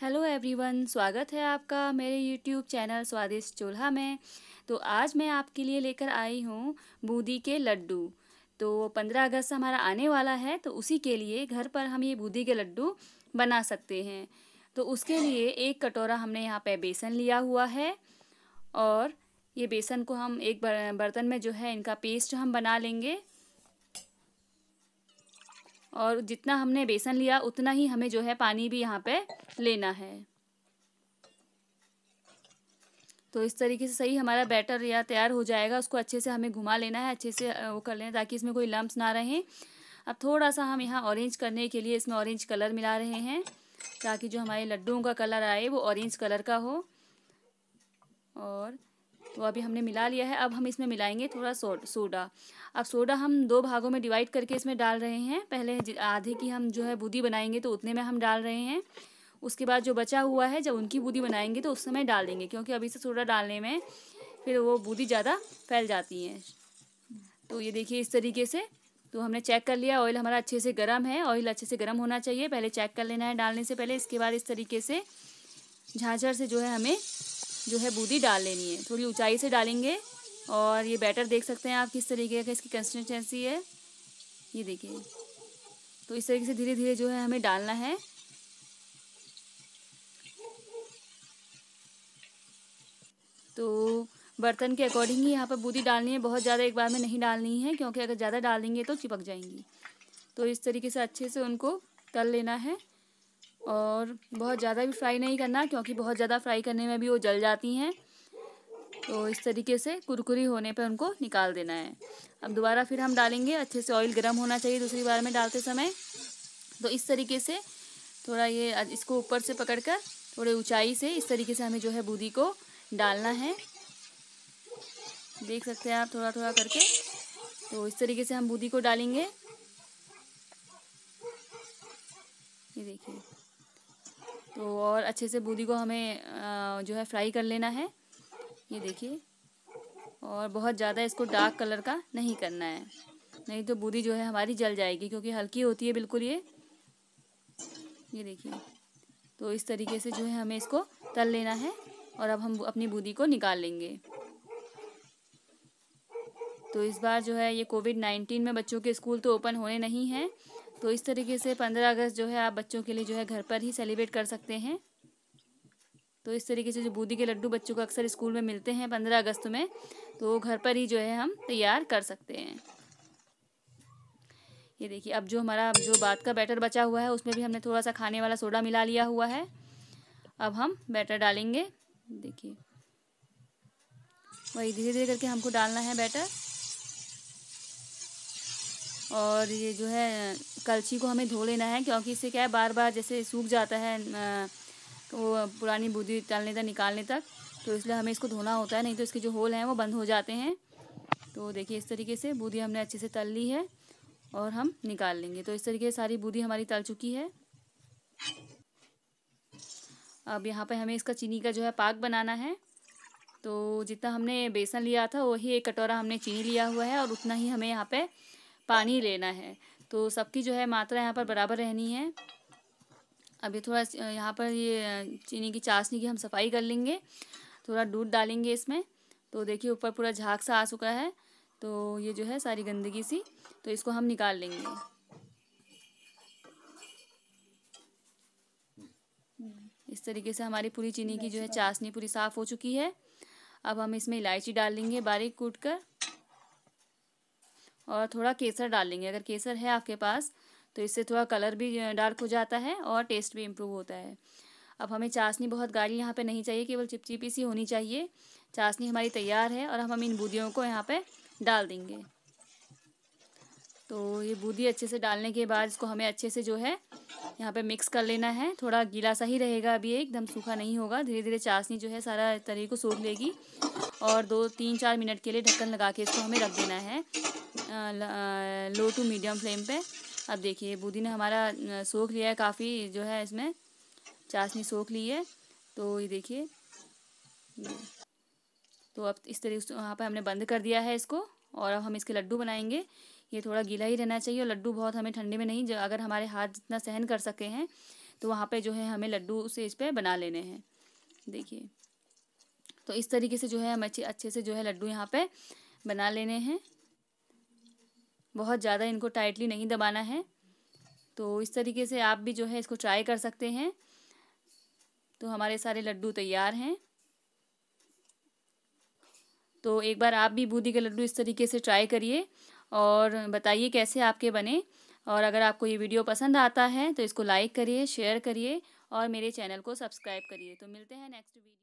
hello everyone स्वागत है आपका मेरे यूट्यूब चैनल स्वादिष्ट चूल्हा में तो आज मैं आपके लिए लेकर आई हूँ बूंदी के लड्डू तो पंद्रह अगस्त हमारा आने वाला है तो उसी के लिए घर पर हम ये बूंदी के लड्डू बना सकते हैं तो उसके लिए एक कटोरा हमने यहाँ पे बेसन लिया हुआ है और ये बेसन को हम एक बर्तन में जो है इनका पेस्ट हम बना लेंगे और जितना हमने बेसन लिया उतना ही हमें जो है पानी भी यहाँ पे लेना है तो इस तरीके से सही हमारा बैटर या तैयार हो जाएगा उसको अच्छे से हमें घुमा लेना है अच्छे से वो कर लेना ताकि इसमें कोई लम्ब ना रहें अब थोड़ा सा हम यहाँ ऑरेंज करने के लिए इसमें ऑरेंज कलर मिला रहे हैं ताकि जो हमारे लड्डुओं का कलर आए वो ऑरेंज कलर का हो और तो अभी हमने मिला लिया है अब हम इसमें मिलाएंगे थोड़ा सोडा अब सोडा हम दो भागों में डिवाइड करके इसमें डाल रहे हैं पहले आधे की हम जो है बूंदी बनाएंगे तो उतने में हम डाल रहे हैं उसके बाद जो बचा हुआ है जब उनकी बूंदी बनाएंगे तो उस समय डाल देंगे क्योंकि अभी से सोडा डालने में फिर वो बूंदी ज़्यादा फैल जाती हैं तो ये देखिए इस तरीके से तो हमने चेक कर लिया ऑयल हमारा अच्छे से गर्म है ऑयल अच्छे से गर्म होना चाहिए पहले चेक कर लेना है डालने से पहले इसके बाद इस तरीके से झांझर से जो है हमें जो है बूंदी डाल लेनी है थोड़ी ऊंचाई से डालेंगे और ये बैटर देख सकते हैं आप किस तरीके का इसकी कंसिस्टेंसी है ये देखिए तो इस तरीके से धीरे धीरे जो है हमें डालना है तो बर्तन के अकॉर्डिंग ही यहाँ पर बूंदी डालनी है बहुत ज़्यादा एक बार में नहीं डालनी है क्योंकि अगर ज़्यादा डाल देंगे तो चिपक जाएंगी तो इस तरीके से अच्छे से उनको तल लेना है और बहुत ज़्यादा भी फ्राई नहीं करना क्योंकि बहुत ज़्यादा फ्राई करने में भी वो जल जाती हैं तो इस तरीके से कुरकुरी होने पर उनको निकाल देना है अब दोबारा फिर हम डालेंगे अच्छे से ऑयल गर्म होना चाहिए दूसरी बार में डालते समय तो इस तरीके से थोड़ा ये इसको ऊपर से पकड़ कर थोड़े ऊंचाई से इस तरीके से हमें जो है बूंदी को डालना है देख सकते हैं आप थोड़ा थोड़ा करके तो इस तरीके से हम बूंदी को डालेंगे ये देखिए तो और अच्छे से बूंदी को हमें जो है फ्राई कर लेना है ये देखिए और बहुत ज़्यादा इसको डार्क कलर का नहीं करना है नहीं तो बूंदी जो है हमारी जल जाएगी क्योंकि हल्की होती है बिल्कुल ये ये देखिए तो इस तरीके से जो है हमें इसको तल लेना है और अब हम अपनी बूंदी को निकाल लेंगे तो इस बार जो है ये कोविड नाइन्टीन में बच्चों के स्कूल तो ओपन होने नहीं हैं तो इस तरीके से पंद्रह अगस्त जो है आप बच्चों के लिए जो है घर पर ही सेलिब्रेट कर सकते हैं तो इस तरीके से जो बूंदी के लड्डू बच्चों को अक्सर स्कूल में मिलते हैं पंद्रह अगस्त में तो वो घर पर ही जो है हम तैयार कर सकते हैं ये देखिए अब जो हमारा जो बात का बैटर बचा हुआ है उसमें भी हमने थोड़ा सा खाने वाला सोडा मिला लिया हुआ है अब हम बैटर डालेंगे देखिए वही धीरे धीरे करके हमको डालना है बैटर और ये जो है कलछी को हमें धो लेना है क्योंकि इससे क्या है बार बार जैसे सूख जाता है वो पुरानी बूंदी डालने तक निकालने तक तो इसलिए हमें इसको धोना होता है नहीं तो इसके जो होल हैं वो बंद हो जाते हैं तो देखिए इस तरीके से बूंदी हमने अच्छे से तल ली है और हम निकाल लेंगे तो इस तरीके से सारी बूंदी हमारी तल चुकी है अब यहाँ पर हमें इसका चीनी का जो है पाक बनाना है तो जितना हमने बेसन लिया था वही एक कटोरा हमने चीनी लिया हुआ है और उतना ही हमें यहाँ पर पानी लेना है तो सबकी जो है मात्रा यहाँ पर बराबर रहनी है अभी थोड़ा यहाँ पर ये चीनी की चाशनी की हम सफाई कर लेंगे थोड़ा दूध डालेंगे इसमें तो देखिए ऊपर पूरा झाग सा आ चुका है तो ये जो है सारी गंदगी सी तो इसको हम निकाल लेंगे इस तरीके से हमारी पूरी चीनी की जो है चाशनी पूरी साफ़ हो चुकी है अब हम इसमें इलायची डाल लेंगे बारीक कूट कर और थोड़ा केसर डाल लेंगे अगर केसर है आपके पास तो इससे थोड़ा कलर भी डार्क हो जाता है और टेस्ट भी इम्प्रूव होता है अब हमें चाशनी बहुत गाढ़ी यहाँ पे नहीं चाहिए केवल चिपचिपी सी होनी चाहिए चाशनी हमारी तैयार है और हम हम इन बूंदियों को यहाँ पे डाल देंगे तो ये बूंदी अच्छे से डालने के बाद इसको हमें अच्छे से जो है यहाँ पे मिक्स कर लेना है थोड़ा गीला सा ही रहेगा अभी एकदम सूखा नहीं होगा धीरे धीरे चाशनी जो है सारा तरी को सूख लेगी और दो तीन चार मिनट के लिए ढक्कन लगा के इसको हमें रख देना है लो टू मीडियम फ्लेम पे अब देखिए बूदी ने हमारा सोख लिया है काफ़ी जो है इसमें चाशनी सोख ली है तो ये देखिए तो अब इस तरीके से वहाँ पर हमने बंद कर दिया है इसको और अब हम इसके लड्डू बनाएंगे ये थोड़ा गीला ही रहना चाहिए और लड्डू बहुत हमें ठंडे में नहीं अगर हमारे हाथ जितना सहन कर सके हैं तो वहाँ पे जो है हमें लड्डू से इस पर बना लेने हैं देखिए तो इस तरीके से जो है हम अच्छे अच्छे से जो है लड्डू यहाँ पे बना लेने हैं बहुत ज़्यादा इनको टाइटली नहीं दबाना है तो इस तरीके से आप भी जो है इसको ट्राई कर सकते हैं तो हमारे सारे लड्डू तैयार हैं तो एक बार आप भी बूंदी के लड्डू इस तरीके से ट्राई करिए और बताइए कैसे आपके बने और अगर आपको ये वीडियो पसंद आता है तो इसको लाइक करिए शेयर करिए और मेरे चैनल को सब्सक्राइब करिए तो मिलते हैं नेक्स्ट वीडियो